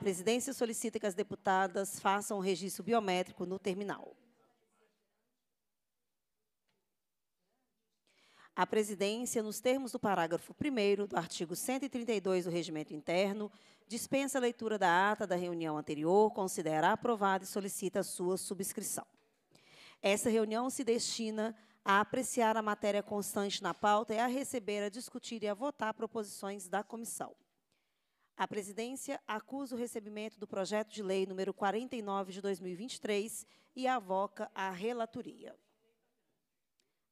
presidência solicita que as deputadas façam o registro biométrico no terminal. A presidência, nos termos do parágrafo 1 do artigo 132 do Regimento Interno, dispensa a leitura da ata da reunião anterior, considera aprovada e solicita a sua subscrição. Essa reunião se destina a apreciar a matéria constante na pauta e a receber, a discutir e a votar proposições da comissão. A presidência acusa o recebimento do projeto de lei número 49 de 2023 e avoca a relatoria.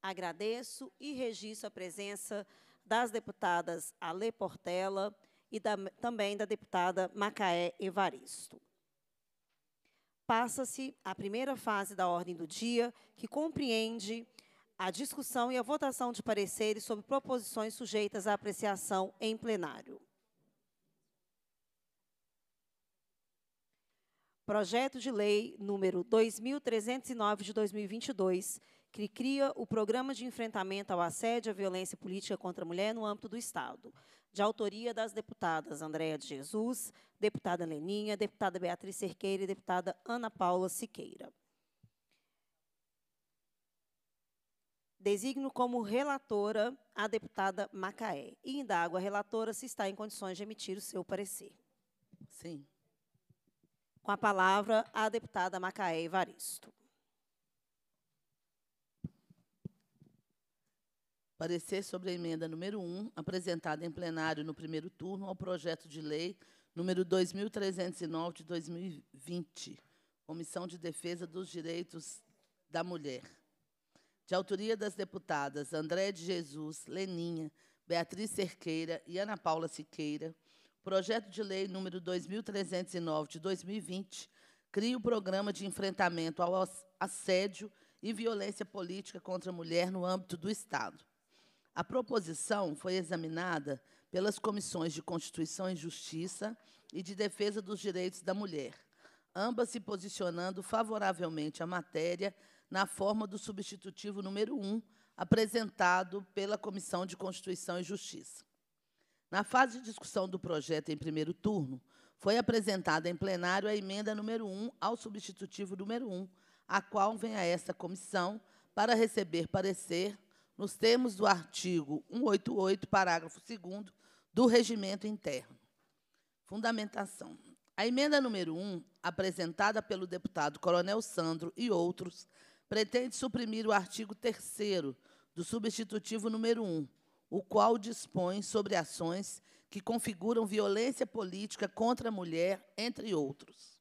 Agradeço e registro a presença das deputadas Ale Portela e da, também da deputada Macaé Evaristo. Passa-se a primeira fase da ordem do dia, que compreende a discussão e a votação de pareceres sobre proposições sujeitas à apreciação em plenário. Projeto de Lei número 2309 de 2022, que cria o Programa de Enfrentamento ao Assédio e à Violência Política contra a Mulher no âmbito do Estado, de autoria das deputadas Andréa de Jesus, deputada Leninha, deputada Beatriz Cerqueira e deputada Ana Paula Siqueira. Designo como relatora a deputada Macaé e indago a relatora se está em condições de emitir o seu parecer. Sim. Com a palavra, a deputada Macaé Evaristo. Parecer sobre a emenda número 1, apresentada em plenário no primeiro turno ao projeto de lei número 2309 de 2020, Comissão de Defesa dos Direitos da Mulher. De autoria das deputadas André de Jesus, Leninha, Beatriz Cerqueira e Ana Paula Siqueira, Projeto de Lei número 2309 de 2020 cria o Programa de Enfrentamento ao Assédio e Violência Política contra a Mulher no âmbito do Estado. A proposição foi examinada pelas comissões de Constituição e Justiça e de Defesa dos Direitos da Mulher, ambas se posicionando favoravelmente à matéria na forma do substitutivo número 1, apresentado pela Comissão de Constituição e Justiça. Na fase de discussão do projeto em primeiro turno, foi apresentada em plenário a emenda número 1 ao substitutivo número 1, a qual vem a esta comissão para receber parecer nos termos do artigo 188, parágrafo 2 do regimento interno. Fundamentação. A emenda número 1, apresentada pelo deputado Coronel Sandro e outros, pretende suprimir o artigo 3 do substitutivo número 1, o qual dispõe sobre ações que configuram violência política contra a mulher, entre outros.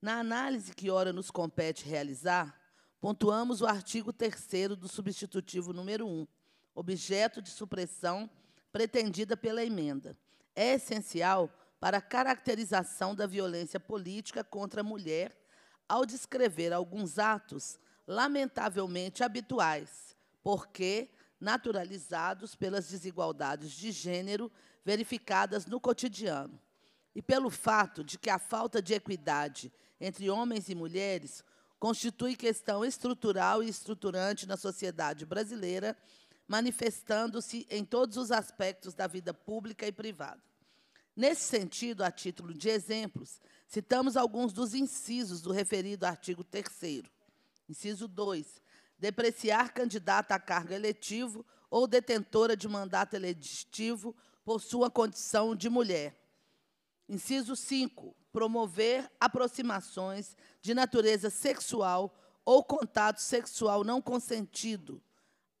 Na análise que ora nos compete realizar, pontuamos o artigo 3 do substitutivo número 1, objeto de supressão pretendida pela emenda. É essencial para a caracterização da violência política contra a mulher ao descrever alguns atos lamentavelmente habituais, porque naturalizados pelas desigualdades de gênero verificadas no cotidiano e pelo fato de que a falta de equidade entre homens e mulheres constitui questão estrutural e estruturante na sociedade brasileira, manifestando-se em todos os aspectos da vida pública e privada. Nesse sentido, a título de exemplos, citamos alguns dos incisos do referido artigo 3 inciso 2, depreciar candidata a cargo eletivo ou detentora de mandato eletivo por sua condição de mulher. Inciso 5. Promover aproximações de natureza sexual ou contato sexual não consentido,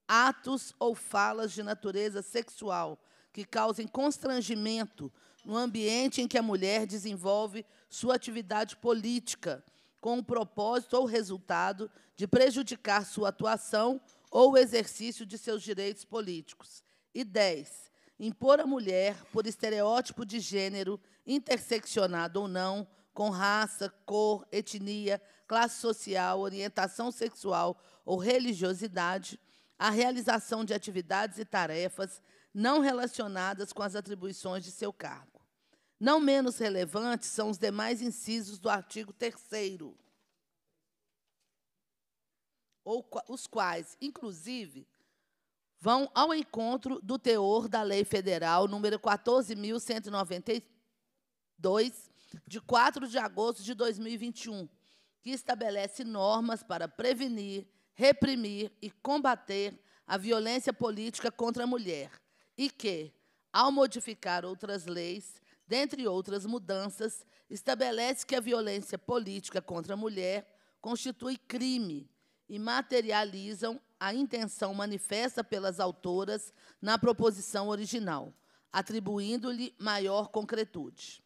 atos ou falas de natureza sexual que causem constrangimento no ambiente em que a mulher desenvolve sua atividade política, com o propósito ou resultado de prejudicar sua atuação ou o exercício de seus direitos políticos. E 10. Impor à mulher, por estereótipo de gênero, interseccionado ou não, com raça, cor, etnia, classe social, orientação sexual ou religiosidade, a realização de atividades e tarefas não relacionadas com as atribuições de seu cargo. Não menos relevantes são os demais incisos do artigo 3 ou os quais, inclusive, vão ao encontro do teor da Lei Federal número 14192 de 4 de agosto de 2021, que estabelece normas para prevenir, reprimir e combater a violência política contra a mulher, e que, ao modificar outras leis, dentre outras mudanças, estabelece que a violência política contra a mulher constitui crime e materializam a intenção manifesta pelas autoras na proposição original, atribuindo-lhe maior concretude.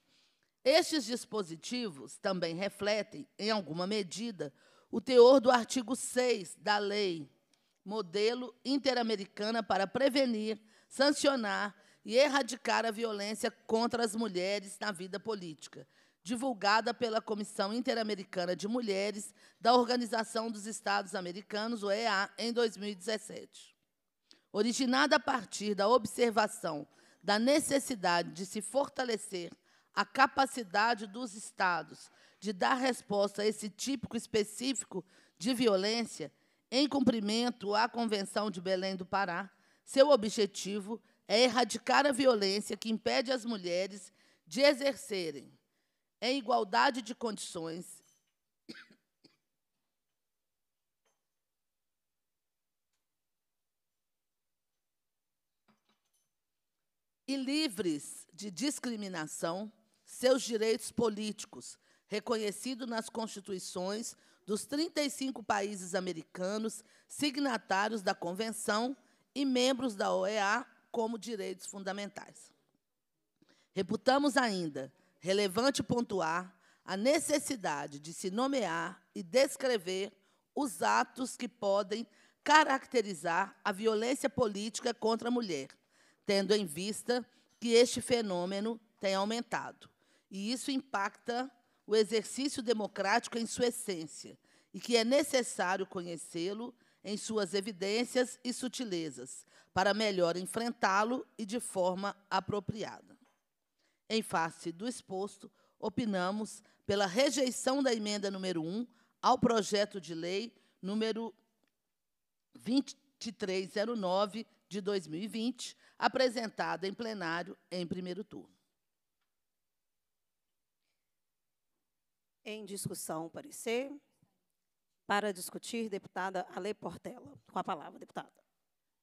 Estes dispositivos também refletem, em alguma medida, o teor do artigo 6 da Lei Modelo Interamericana para Prevenir, Sancionar e erradicar a violência contra as mulheres na vida política, divulgada pela Comissão Interamericana de Mulheres da Organização dos Estados Americanos, OEA, em 2017. Originada a partir da observação da necessidade de se fortalecer a capacidade dos Estados de dar resposta a esse típico específico de violência, em cumprimento à Convenção de Belém do Pará, seu objetivo é é erradicar a violência que impede as mulheres de exercerem, em igualdade de condições, e livres de discriminação, seus direitos políticos, reconhecidos nas constituições dos 35 países americanos signatários da Convenção e membros da OEA como direitos fundamentais. Reputamos ainda relevante pontuar a necessidade de se nomear e descrever os atos que podem caracterizar a violência política contra a mulher, tendo em vista que este fenômeno tem aumentado. E isso impacta o exercício democrático em sua essência, e que é necessário conhecê-lo em suas evidências e sutilezas, para melhor enfrentá-lo e de forma apropriada. Em face do exposto, opinamos pela rejeição da emenda número 1 ao projeto de lei número 2309 de 2020, apresentada em plenário em primeiro turno. Em discussão, parecer. Para discutir, deputada Ale Portela. Com a palavra, deputada.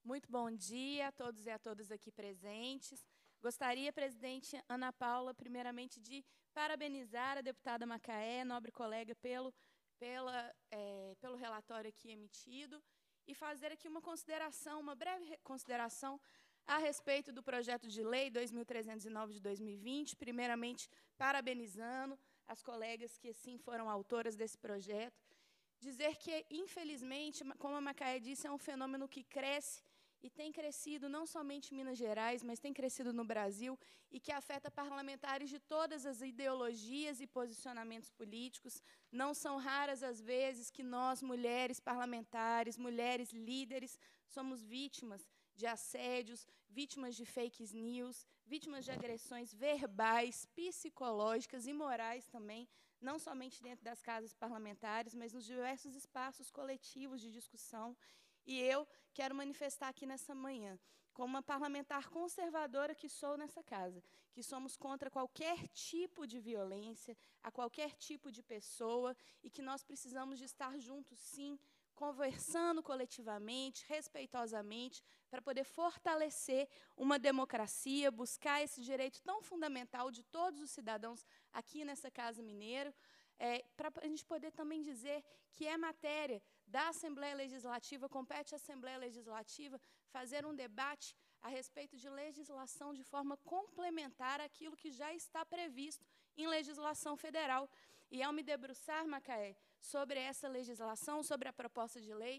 Muito bom dia a todos e a todas aqui presentes. Gostaria, presidente Ana Paula, primeiramente de parabenizar a deputada Macaé, nobre colega, pelo, pela, é, pelo relatório aqui emitido e fazer aqui uma consideração, uma breve consideração a respeito do projeto de lei 2309 de 2020. Primeiramente, parabenizando as colegas que, assim, foram autoras desse projeto. Dizer que, infelizmente, como a Macaé disse, é um fenômeno que cresce e tem crescido não somente em Minas Gerais, mas tem crescido no Brasil e que afeta parlamentares de todas as ideologias e posicionamentos políticos. Não são raras as vezes que nós, mulheres parlamentares, mulheres líderes, somos vítimas de assédios, vítimas de fake news, vítimas de agressões verbais, psicológicas e morais também, não somente dentro das casas parlamentares, mas nos diversos espaços coletivos de discussão e eu quero manifestar aqui nessa manhã, como uma parlamentar conservadora que sou nessa casa, que somos contra qualquer tipo de violência, a qualquer tipo de pessoa, e que nós precisamos de estar juntos, sim, conversando coletivamente, respeitosamente, para poder fortalecer uma democracia, buscar esse direito tão fundamental de todos os cidadãos aqui nessa Casa Mineiro, é, para a gente poder também dizer que é matéria da Assembleia Legislativa, compete à Assembleia Legislativa fazer um debate a respeito de legislação de forma complementar àquilo que já está previsto em legislação federal. E ao me debruçar, Macaé, sobre essa legislação, sobre a proposta de lei,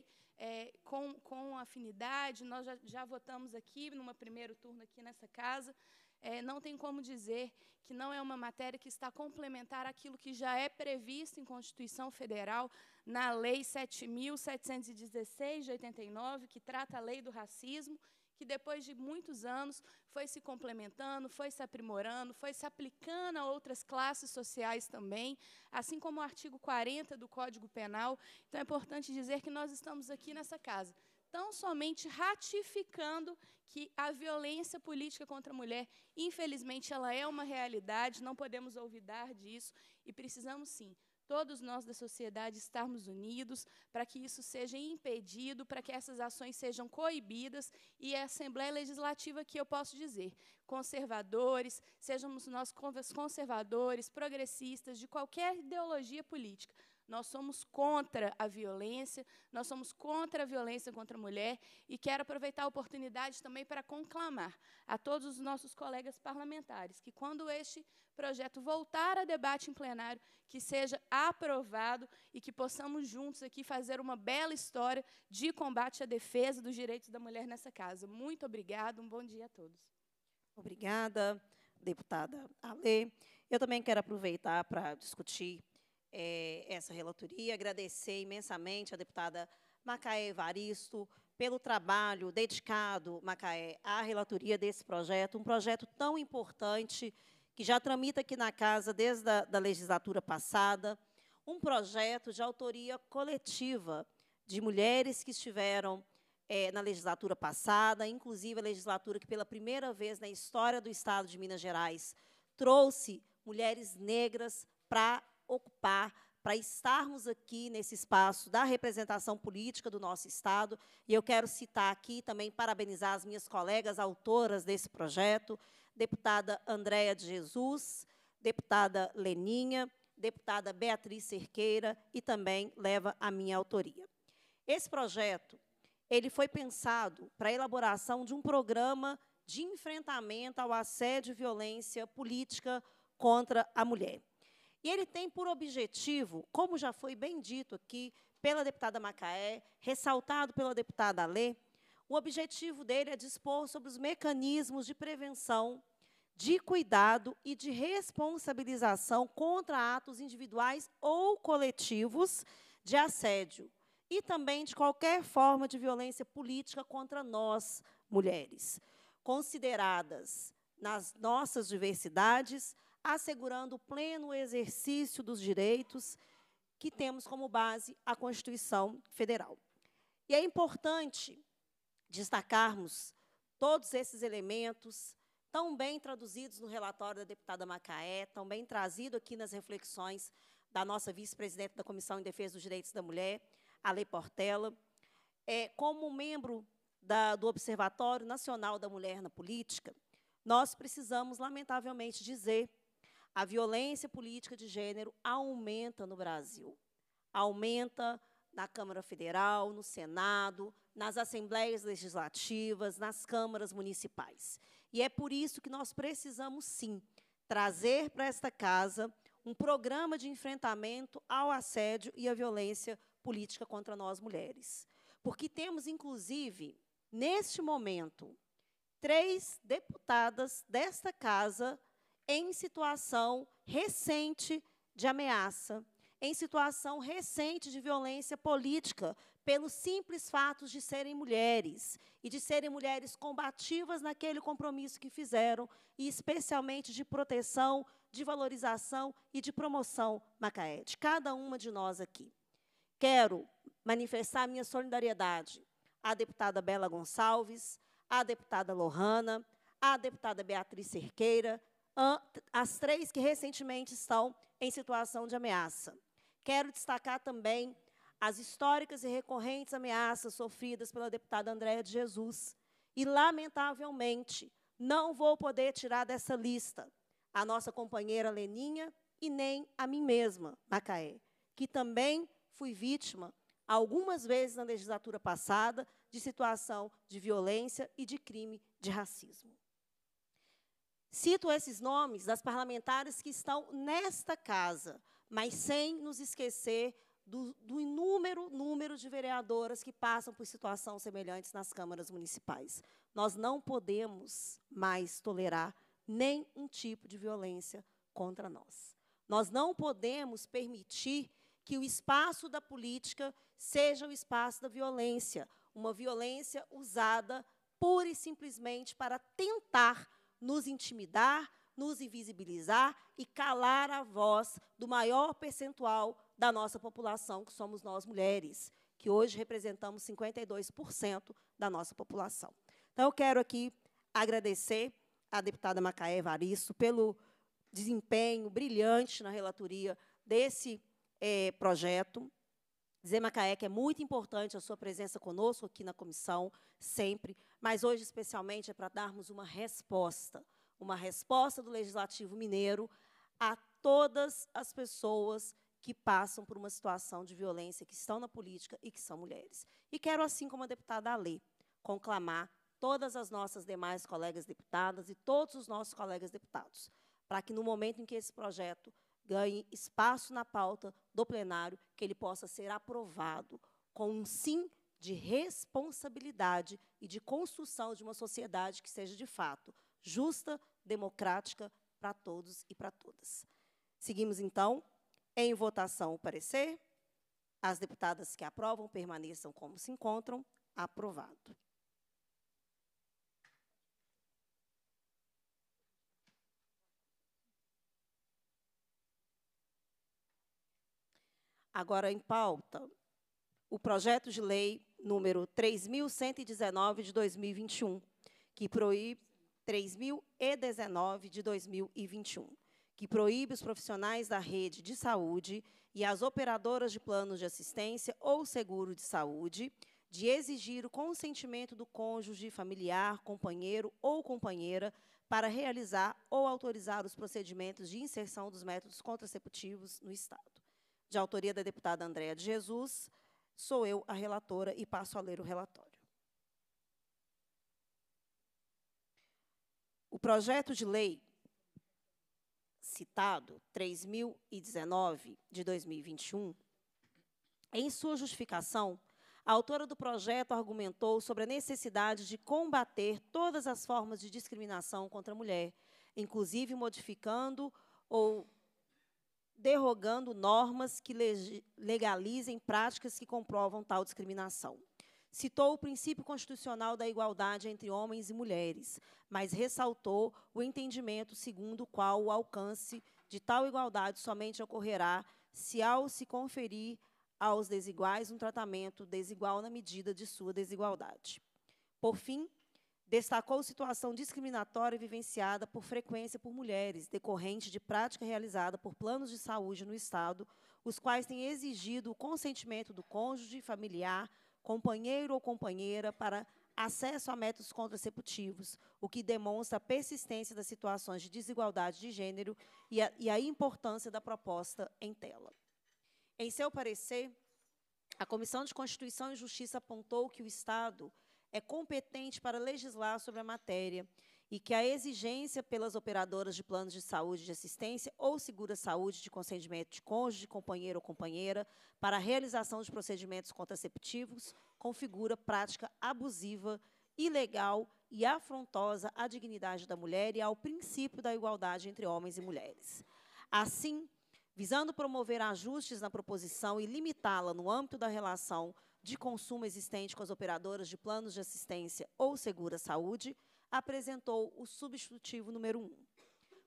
é, com, com afinidade, nós já, já votamos aqui, numa primeiro turno aqui nessa casa, é, não tem como dizer que não é uma matéria que está complementar aquilo que já é previsto em Constituição Federal, na Lei 7.716 de 89, que trata a lei do racismo, que depois de muitos anos foi se complementando, foi se aprimorando, foi se aplicando a outras classes sociais também, assim como o artigo 40 do Código Penal. Então é importante dizer que nós estamos aqui nessa casa tão somente ratificando que a violência política contra a mulher, infelizmente, ela é uma realidade, não podemos olvidar disso e precisamos sim todos nós da sociedade estarmos unidos para que isso seja impedido, para que essas ações sejam coibidas e a Assembleia Legislativa que eu posso dizer, conservadores, sejamos nós conservadores, progressistas de qualquer ideologia política, nós somos contra a violência, nós somos contra a violência contra a mulher e quero aproveitar a oportunidade também para conclamar a todos os nossos colegas parlamentares que, quando este projeto voltar a debate em plenário, que seja aprovado e que possamos juntos aqui fazer uma bela história de combate à defesa dos direitos da mulher nessa casa. Muito obrigada, um bom dia a todos. Obrigada, deputada Alê. Eu também quero aproveitar para discutir é, essa relatoria, agradecer imensamente a deputada Macaé Evaristo pelo trabalho dedicado, Macaé, à relatoria desse projeto, um projeto tão importante que já tramita aqui na Casa desde a da legislatura passada, um projeto de autoria coletiva de mulheres que estiveram é, na legislatura passada, inclusive a legislatura que, pela primeira vez na história do Estado de Minas Gerais, trouxe mulheres negras para ocupar, para estarmos aqui nesse espaço da representação política do nosso Estado. E eu quero citar aqui também, parabenizar as minhas colegas autoras desse projeto, deputada Andréa de Jesus, deputada Leninha, deputada Beatriz Cerqueira, e também leva a minha autoria. Esse projeto ele foi pensado para a elaboração de um programa de enfrentamento ao assédio e violência política contra a mulher. E ele tem por objetivo, como já foi bem dito aqui pela deputada Macaé, ressaltado pela deputada Alê, o objetivo dele é dispor sobre os mecanismos de prevenção, de cuidado e de responsabilização contra atos individuais ou coletivos de assédio e também de qualquer forma de violência política contra nós, mulheres, consideradas nas nossas diversidades, assegurando o pleno exercício dos direitos que temos como base a Constituição Federal. E é importante destacarmos todos esses elementos tão bem traduzidos no relatório da deputada Macaé, tão bem trazido aqui nas reflexões da nossa vice-presidente da Comissão em Defesa dos Direitos da Mulher, Ale Portela, é, como membro da, do Observatório Nacional da Mulher na Política, nós precisamos, lamentavelmente, dizer a violência política de gênero aumenta no Brasil. Aumenta na Câmara Federal, no Senado, nas assembleias legislativas, nas câmaras municipais. E é por isso que nós precisamos, sim, trazer para esta casa um programa de enfrentamento ao assédio e à violência política contra nós mulheres. Porque temos, inclusive, neste momento, três deputadas desta casa em situação recente de ameaça, em situação recente de violência política, pelos simples fatos de serem mulheres e de serem mulheres combativas naquele compromisso que fizeram, e especialmente de proteção, de valorização e de promoção Macaé, de cada uma de nós aqui. Quero manifestar minha solidariedade à deputada Bela Gonçalves, à deputada Lohana, à deputada Beatriz Cerqueira, as três que recentemente estão em situação de ameaça. Quero destacar também as históricas e recorrentes ameaças sofridas pela deputada Andréa de Jesus. E, lamentavelmente, não vou poder tirar dessa lista a nossa companheira Leninha e nem a mim mesma, Macaé, que também fui vítima, algumas vezes na legislatura passada, de situação de violência e de crime de racismo. Cito esses nomes das parlamentares que estão nesta casa, mas sem nos esquecer do, do, inúmero número de vereadoras que passam por situação semelhantes nas câmaras municipais. Nós não podemos mais tolerar nenhum tipo de violência contra nós. Nós não podemos permitir que o espaço da política seja o espaço da violência, uma violência usada pura e simplesmente para tentar nos intimidar, nos invisibilizar e calar a voz do maior percentual da nossa população, que somos nós mulheres, que hoje representamos 52% da nossa população. Então, eu quero aqui agradecer à deputada Macaé Varisto pelo desempenho brilhante na relatoria desse é, projeto. Dizer, Macaé, que é muito importante a sua presença conosco aqui na comissão, sempre, mas hoje especialmente é para darmos uma resposta, uma resposta do Legislativo Mineiro a todas as pessoas que passam por uma situação de violência, que estão na política e que são mulheres. E quero, assim como a deputada Alê, conclamar todas as nossas demais colegas deputadas e todos os nossos colegas deputados, para que no momento em que esse projeto ganhe espaço na pauta do plenário, que ele possa ser aprovado com um sim de responsabilidade e de construção de uma sociedade que seja, de fato, justa, democrática para todos e para todas. Seguimos, então, em votação o parecer. As deputadas que aprovam permaneçam como se encontram. Aprovado. Agora em pauta, o projeto de lei número 3119 de 2021, que proíbe 3019 de 2021, que proíbe os profissionais da rede de saúde e as operadoras de planos de assistência ou seguro de saúde de exigir o consentimento do cônjuge, familiar, companheiro ou companheira para realizar ou autorizar os procedimentos de inserção dos métodos contraceptivos no Estado de autoria da deputada Andréa de Jesus. Sou eu a relatora e passo a ler o relatório. O projeto de lei citado, 3019 de 2021, em sua justificação, a autora do projeto argumentou sobre a necessidade de combater todas as formas de discriminação contra a mulher, inclusive modificando ou derrogando normas que legalizem práticas que comprovam tal discriminação. Citou o princípio constitucional da igualdade entre homens e mulheres, mas ressaltou o entendimento segundo o qual o alcance de tal igualdade somente ocorrerá se, ao se conferir aos desiguais um tratamento desigual na medida de sua desigualdade. Por fim, Destacou situação discriminatória vivenciada por frequência por mulheres, decorrente de prática realizada por planos de saúde no Estado, os quais têm exigido o consentimento do cônjuge, familiar, companheiro ou companheira para acesso a métodos contraceptivos, o que demonstra a persistência das situações de desigualdade de gênero e a, e a, importância da proposta em tela. Em seu parecer, a Comissão de Constituição e Justiça apontou que o Estado é competente para legislar sobre a matéria e que a exigência pelas operadoras de planos de saúde de assistência ou segura-saúde de consentimento de cônjuge, companheiro ou companheira para a realização de procedimentos contraceptivos configura prática abusiva, ilegal e afrontosa à dignidade da mulher e ao princípio da igualdade entre homens e mulheres. Assim, visando promover ajustes na proposição e limitá-la no âmbito da relação de consumo existente com as operadoras de planos de assistência ou segura saúde, apresentou o substitutivo número 1.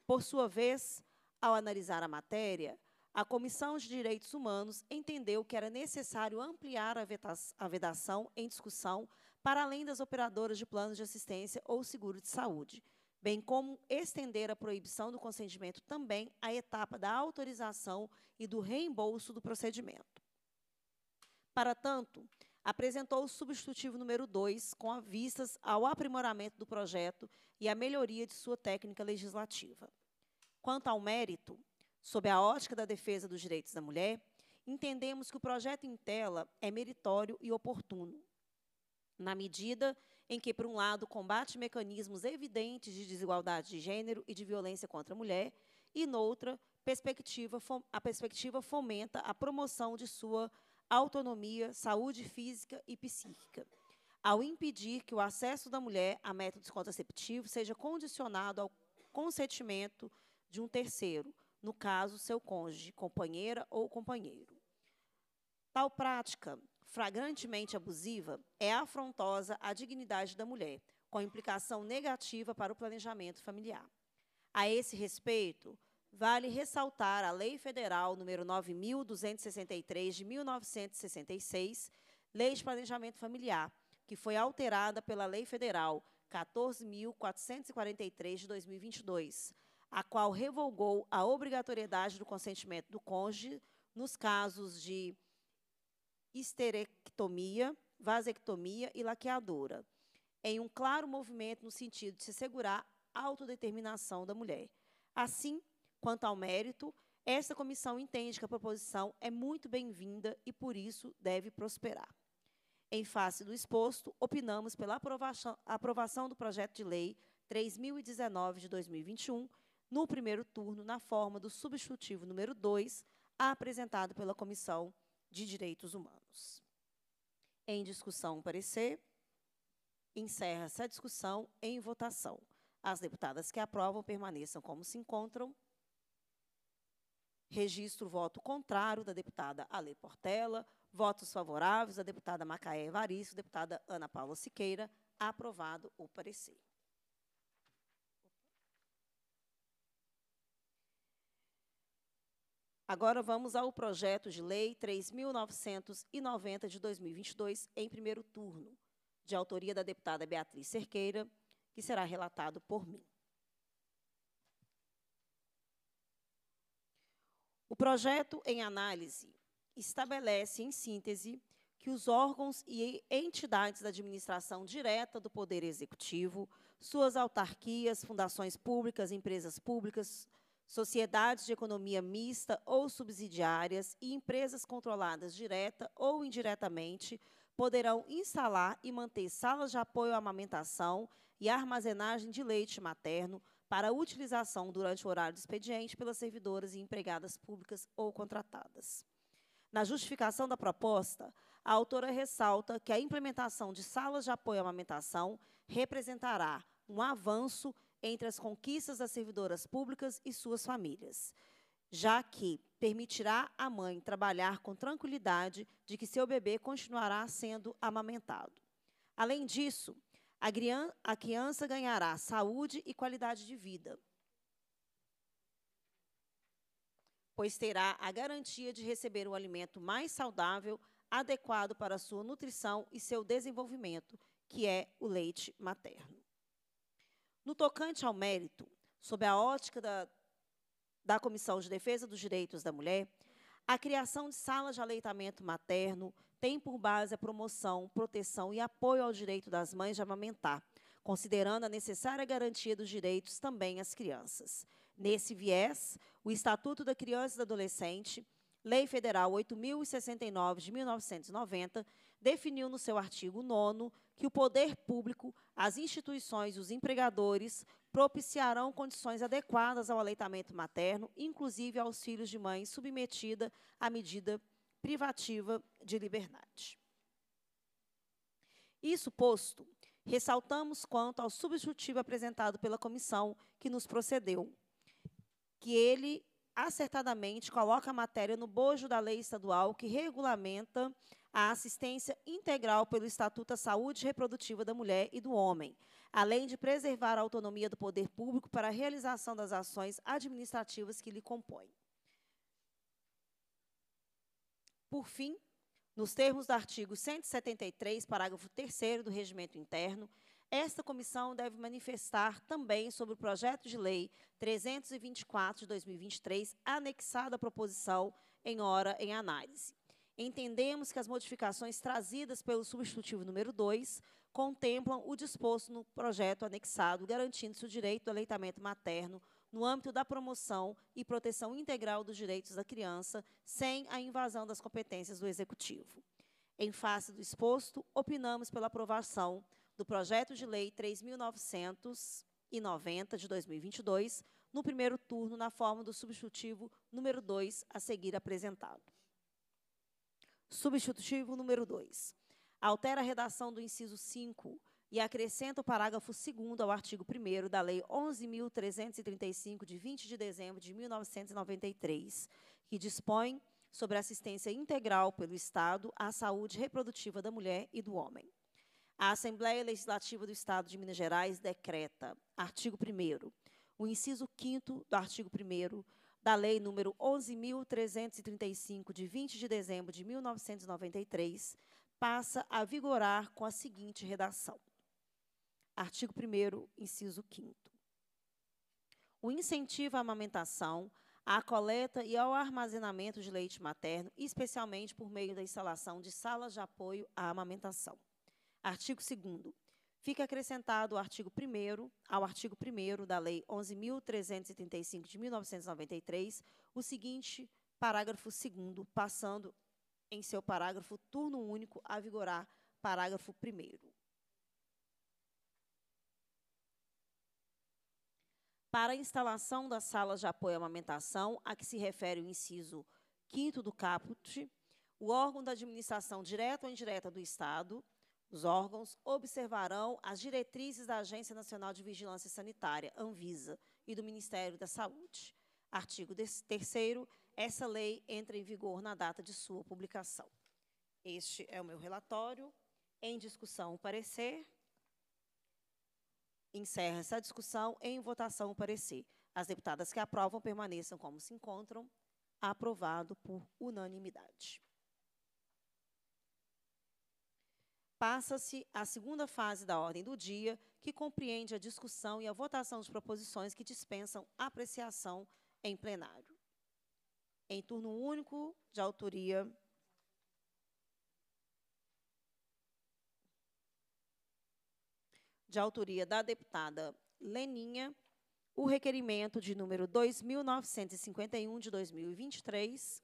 Por sua vez, ao analisar a matéria, a Comissão de Direitos Humanos entendeu que era necessário ampliar a vedação em discussão para além das operadoras de planos de assistência ou seguro de saúde, bem como estender a proibição do consentimento também à etapa da autorização e do reembolso do procedimento. Para tanto, apresentou o substitutivo número 2 com a vistas ao aprimoramento do projeto e à melhoria de sua técnica legislativa. Quanto ao mérito, sob a ótica da defesa dos direitos da mulher, entendemos que o projeto em tela é meritório e oportuno, na medida em que, por um lado, combate mecanismos evidentes de desigualdade de gênero e de violência contra a mulher, e, noutra, perspectiva, a perspectiva fomenta a promoção de sua autonomia, saúde física e psíquica, ao impedir que o acesso da mulher a métodos contraceptivos seja condicionado ao consentimento de um terceiro, no caso, seu cônjuge, companheira ou companheiro. Tal prática, flagrantemente abusiva, é afrontosa à dignidade da mulher, com implicação negativa para o planejamento familiar. A esse respeito, Vale ressaltar a Lei Federal número 9263 de 1966, Lei de Planejamento Familiar, que foi alterada pela Lei Federal 14.443 de 2022, a qual revogou a obrigatoriedade do consentimento do cônjuge nos casos de histerectomia, vasectomia e laqueadora, em um claro movimento no sentido de se assegurar a autodeterminação da mulher. Assim, quanto ao mérito, esta comissão entende que a proposição é muito bem-vinda e, por isso, deve prosperar. Em face do exposto, opinamos pela aprovação, aprovação do projeto de lei 3019 de 2021, no primeiro turno, na forma do substitutivo número 2, apresentado pela Comissão de Direitos Humanos. Em discussão, parecer. Encerra-se a discussão em votação. As deputadas que aprovam permaneçam como se encontram, Registro o voto contrário da deputada Ale Portela, votos favoráveis da deputada Macaé Evaristo, deputada Ana Paula Siqueira. Aprovado o parecer. Agora vamos ao projeto de lei 3.990 de 2022, em primeiro turno, de autoria da deputada Beatriz Cerqueira, que será relatado por mim. O projeto em análise estabelece, em síntese, que os órgãos e entidades da administração direta do Poder Executivo, suas autarquias, fundações públicas, empresas públicas, sociedades de economia mista ou subsidiárias e empresas controladas direta ou indiretamente poderão instalar e manter salas de apoio à amamentação e armazenagem de leite materno para utilização durante o horário do expediente pelas servidoras e empregadas públicas ou contratadas. Na justificação da proposta, a autora ressalta que a implementação de salas de apoio à amamentação representará um avanço entre as conquistas das servidoras públicas e suas famílias, já que permitirá à mãe trabalhar com tranquilidade de que seu bebê continuará sendo amamentado. Além disso, a criança ganhará saúde e qualidade de vida, pois terá a garantia de receber o alimento mais saudável, adequado para sua nutrição e seu desenvolvimento, que é o leite materno. No tocante ao mérito, sob a ótica da, da Comissão de Defesa dos Direitos da Mulher, a criação de salas de aleitamento materno, tem por base a promoção, proteção e apoio ao direito das mães de amamentar, considerando a necessária garantia dos direitos também às crianças. Nesse viés, o Estatuto da Criança e do Adolescente, Lei Federal 8069 de 1990, definiu no seu artigo 9 que o poder público, as instituições e os empregadores propiciarão condições adequadas ao aleitamento materno, inclusive aos filhos de mães submetida à medida privativa de liberdade. Isso posto, ressaltamos quanto ao substitutivo apresentado pela comissão que nos procedeu, que ele acertadamente coloca a matéria no bojo da lei estadual que regulamenta a assistência integral pelo Estatuto da Saúde Reprodutiva da Mulher e do Homem, além de preservar a autonomia do poder público para a realização das ações administrativas que lhe compõem. Por fim, nos termos do artigo 173, parágrafo 3 do Regimento Interno, esta comissão deve manifestar também sobre o projeto de lei 324 de 2023, anexado à proposição em hora em análise. Entendemos que as modificações trazidas pelo substitutivo número 2 contemplam o disposto no projeto anexado, garantindo-se o direito do aleitamento materno no âmbito da promoção e proteção integral dos direitos da criança, sem a invasão das competências do Executivo. Em face do exposto, opinamos pela aprovação do projeto de lei 3.990 de 2022, no primeiro turno, na forma do substitutivo número 2, a seguir apresentado. Substitutivo número 2. Altera a redação do inciso 5 e acrescenta o parágrafo 2 ao artigo 1 da Lei 11.335, de 20 de dezembro de 1993, que dispõe sobre assistência integral pelo Estado à saúde reprodutiva da mulher e do homem. A Assembleia Legislativa do Estado de Minas Gerais decreta, artigo 1 o inciso 5 do artigo 1 da Lei número 11.335, de 20 de dezembro de 1993, passa a vigorar com a seguinte redação. Artigo 1 inciso 5 O incentivo à amamentação, à coleta e ao armazenamento de leite materno, especialmente por meio da instalação de salas de apoio à amamentação. Artigo 2 Fica acrescentado o artigo 1 ao artigo 1 da Lei 11.335 de 1993, o seguinte parágrafo 2 passando em seu parágrafo turno único a vigorar parágrafo 1 para a instalação das salas de apoio à amamentação, a que se refere o inciso 5 do caput, o órgão da administração direta ou indireta do Estado, os órgãos observarão as diretrizes da Agência Nacional de Vigilância Sanitária, ANVISA, e do Ministério da Saúde. Artigo 3 essa lei entra em vigor na data de sua publicação. Este é o meu relatório. Em discussão, o parecer encerra essa discussão em votação o parecer. As deputadas que aprovam permaneçam como se encontram. Aprovado por unanimidade. Passa-se a segunda fase da ordem do dia, que compreende a discussão e a votação de proposições que dispensam apreciação em plenário. Em turno único, de autoria de autoria da deputada Leninha, o requerimento de número 2951 de 2023,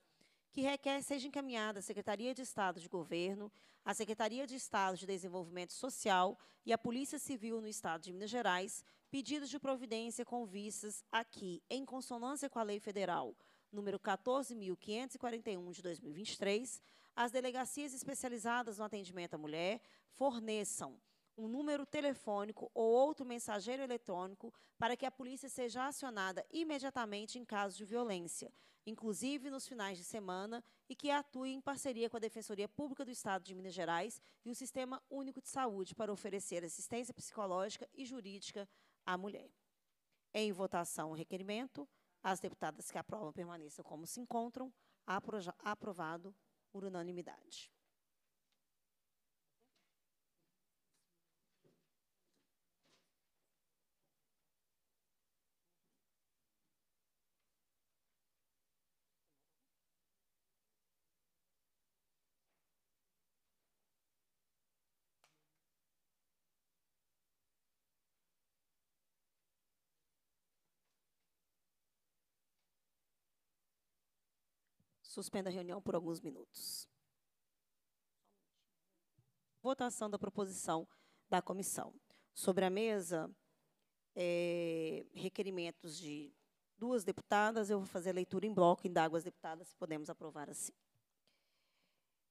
que requer seja encaminhada à Secretaria de Estado de Governo, à Secretaria de Estado de Desenvolvimento Social e à Polícia Civil no Estado de Minas Gerais, pedidos de providência com vistas aqui, em consonância com a Lei Federal número 14.541 de 2023, as delegacias especializadas no atendimento à mulher forneçam um número telefônico ou outro mensageiro eletrônico para que a polícia seja acionada imediatamente em caso de violência, inclusive nos finais de semana, e que atue em parceria com a Defensoria Pública do Estado de Minas Gerais e o Sistema Único de Saúde para oferecer assistência psicológica e jurídica à mulher. Em votação o requerimento, as deputadas que aprovam permaneçam como se encontram, aprovado por unanimidade. Suspendo a reunião por alguns minutos. Votação da proposição da comissão. Sobre a mesa, é, requerimentos de duas deputadas, eu vou fazer a leitura em bloco, indago as deputadas se podemos aprovar assim.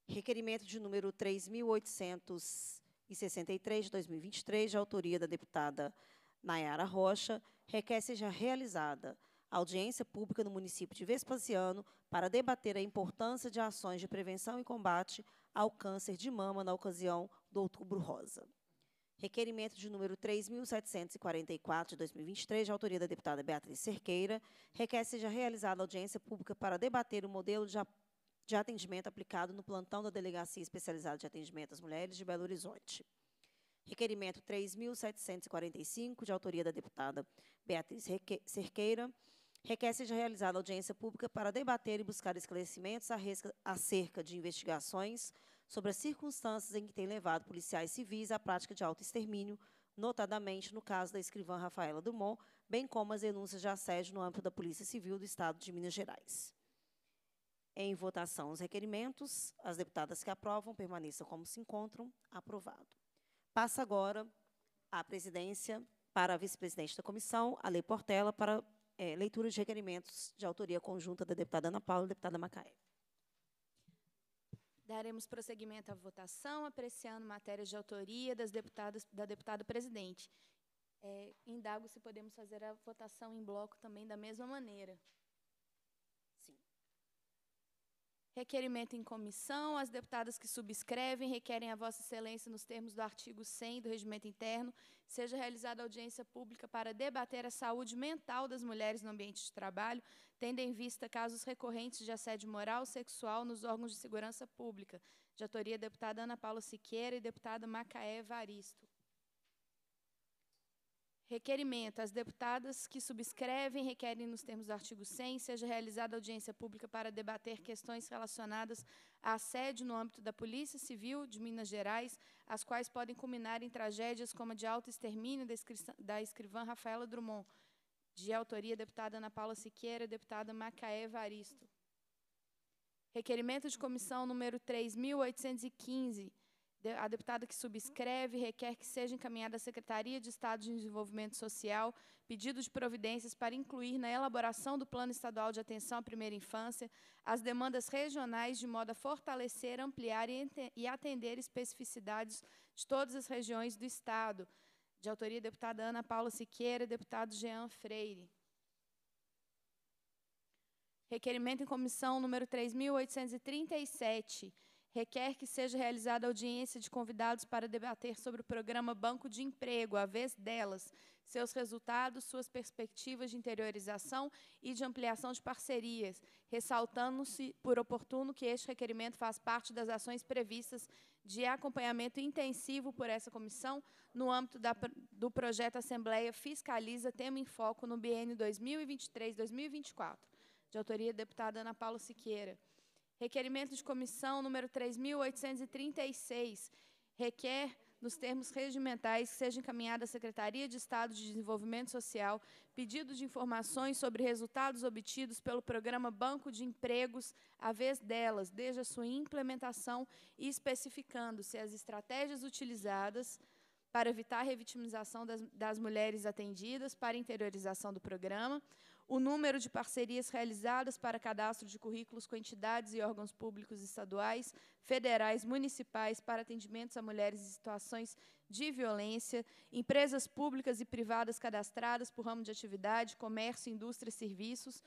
Requerimento de número 3.863, de 2023, de autoria da deputada Nayara Rocha, requer seja realizada audiência pública no município de Vespasiano para debater a importância de ações de prevenção e combate ao câncer de mama na ocasião do Outubro Rosa. Requerimento de número 3.744, de 2023, de autoria da deputada Beatriz Cerqueira, requer seja realizada audiência pública para debater o modelo de, de atendimento aplicado no plantão da Delegacia Especializada de Atendimento às Mulheres de Belo Horizonte. Requerimento 3.745, de autoria da deputada Beatriz Cerqueira, requer seja realizada audiência pública para debater e buscar esclarecimentos acerca de investigações sobre as circunstâncias em que tem levado policiais civis à prática de autoextermínio, notadamente no caso da escrivã Rafaela Dumont, bem como as denúncias de assédio no âmbito da Polícia Civil do Estado de Minas Gerais. Em votação os requerimentos, as deputadas que aprovam permaneçam como se encontram, aprovado. Passa agora a presidência para a vice-presidente da comissão, a lei Portela, para é, leitura de requerimentos de autoria conjunta da deputada Ana Paula e deputada Macaé. Daremos prosseguimento à votação, apreciando matérias de autoria das deputadas, da deputada presidente. É, indago se podemos fazer a votação em bloco também da mesma maneira. Requerimento em comissão. As deputadas que subscrevem requerem a Vossa Excelência, nos termos do artigo 100 do Regimento Interno, seja realizada audiência pública para debater a saúde mental das mulheres no ambiente de trabalho, tendo em vista casos recorrentes de assédio moral sexual nos órgãos de segurança pública, de autoria deputada Ana Paula Siqueira e deputada Macaé Varisto. Requerimento. As deputadas que subscrevem requerem, nos termos do artigo 100, seja realizada audiência pública para debater questões relacionadas a sede no âmbito da Polícia Civil de Minas Gerais, as quais podem culminar em tragédias como a de alto extermínio da, da escrivã Rafaela Drummond, de autoria deputada Ana Paula Siqueira, deputada Macaé Varisto. Requerimento de comissão número 3.815, a deputada que subscreve requer que seja encaminhada à Secretaria de Estado de Desenvolvimento Social pedido de providências para incluir na elaboração do Plano Estadual de Atenção à Primeira Infância as demandas regionais de modo a fortalecer, ampliar e atender especificidades de todas as regiões do Estado. De autoria deputada Ana Paula Siqueira, deputado Jean Freire. Requerimento em comissão número 3.837 requer que seja realizada audiência de convidados para debater sobre o programa Banco de Emprego, a vez delas, seus resultados, suas perspectivas de interiorização e de ampliação de parcerias, ressaltando-se por oportuno que este requerimento faz parte das ações previstas de acompanhamento intensivo por essa comissão no âmbito da, do projeto Assembleia Fiscaliza Tema em Foco no BN 2023-2024, de autoria deputada Ana Paula Siqueira. Requerimento de comissão número 3.836 requer, nos termos regimentais, que seja encaminhada à Secretaria de Estado de Desenvolvimento Social pedido de informações sobre resultados obtidos pelo programa Banco de Empregos, à vez delas, desde a sua implementação e especificando-se as estratégias utilizadas para evitar a revitimização das, das mulheres atendidas, para interiorização do programa, o número de parcerias realizadas para cadastro de currículos com entidades e órgãos públicos estaduais, federais, municipais para atendimentos a mulheres em situações de violência, empresas públicas e privadas cadastradas por ramo de atividade, comércio, indústria e serviços,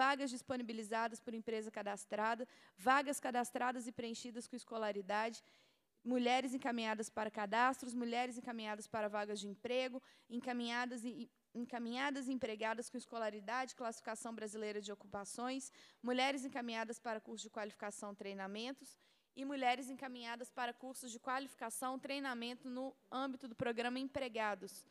vagas disponibilizadas por empresa cadastrada, vagas cadastradas e preenchidas com escolaridade, mulheres encaminhadas para cadastros, mulheres encaminhadas para vagas de emprego, encaminhadas e encaminhadas e empregadas com escolaridade, classificação brasileira de ocupações, mulheres encaminhadas para curso de qualificação, treinamentos e mulheres encaminhadas para cursos de qualificação, treinamento no âmbito do programa Empregados.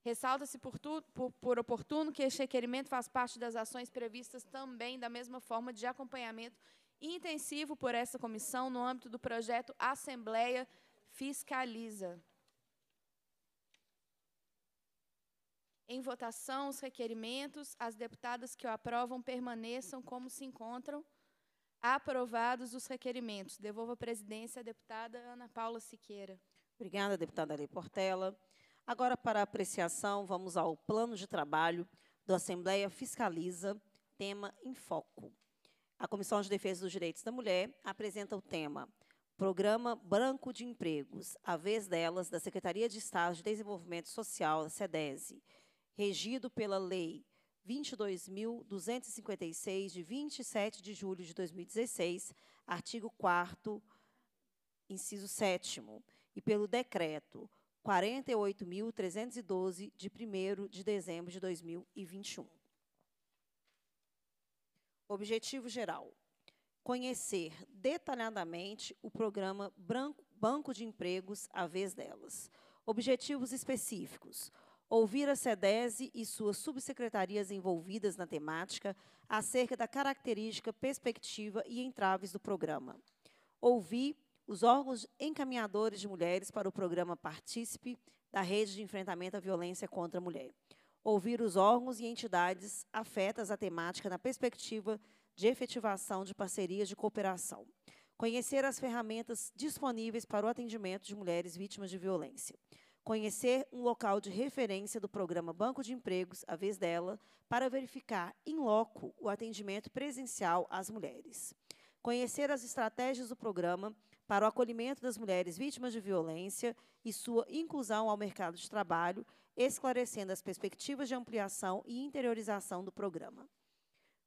Ressalta-se por, por, por oportuno que este requerimento faz parte das ações previstas também da mesma forma de acompanhamento intensivo por essa comissão no âmbito do projeto Assembleia Fiscaliza. Em votação, os requerimentos, as deputadas que o aprovam permaneçam como se encontram. Aprovados os requerimentos. Devolvo a presidência à deputada Ana Paula Siqueira. Obrigada, deputada Lei Portela. Agora, para apreciação, vamos ao plano de trabalho do Assembleia Fiscaliza, tema em foco. A Comissão de Defesa dos Direitos da Mulher apresenta o tema Programa Branco de Empregos, a vez delas da Secretaria de Estado de Desenvolvimento Social, SEDESI regido pela Lei 22.256, de 27 de julho de 2016, artigo 4 inciso 7 e pelo Decreto 48.312, de 1 de dezembro de 2021. Objetivo geral: conhecer detalhadamente o programa Branco, Banco de Empregos, à vez delas. Objetivos específicos: ouvir a SEDESE e suas subsecretarias envolvidas na temática acerca da característica, perspectiva e entraves do programa. Ouvir os órgãos encaminhadores de mulheres para o programa Participe da Rede de Enfrentamento à Violência contra a Mulher. Ouvir os órgãos e entidades afetas à temática na perspectiva de efetivação de parcerias de cooperação. Conhecer as ferramentas disponíveis para o atendimento de mulheres vítimas de violência conhecer um local de referência do programa Banco de Empregos, a vez dela, para verificar em loco o atendimento presencial às mulheres. Conhecer as estratégias do programa para o acolhimento das mulheres vítimas de violência e sua inclusão ao mercado de trabalho, esclarecendo as perspectivas de ampliação e interiorização do programa.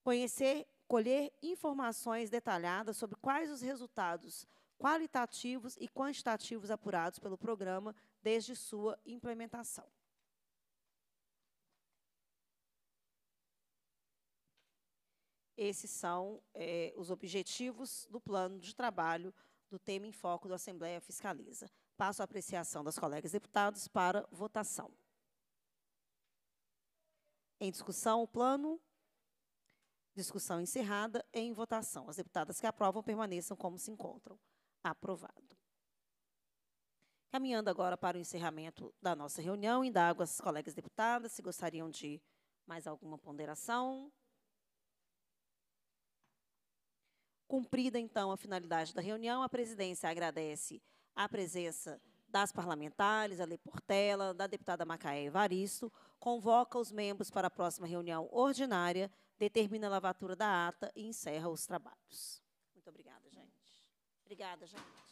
Conhecer, colher informações detalhadas sobre quais os resultados qualitativos e quantitativos apurados pelo programa desde sua implementação. Esses são é, os objetivos do plano de trabalho do tema em foco da Assembleia Fiscaliza. Passo a apreciação das colegas deputados para votação. Em discussão, o plano. Discussão encerrada. Em votação, as deputadas que aprovam permaneçam como se encontram. Aprovado. Caminhando agora para o encerramento da nossa reunião, indago as colegas deputadas se gostariam de mais alguma ponderação. Cumprida, então, a finalidade da reunião, a presidência agradece a presença das parlamentares, a Lei Portela, da deputada Macaé Evaristo, convoca os membros para a próxima reunião ordinária, determina a lavatura da ata e encerra os trabalhos. Muito obrigada, gente. Obrigada, gente.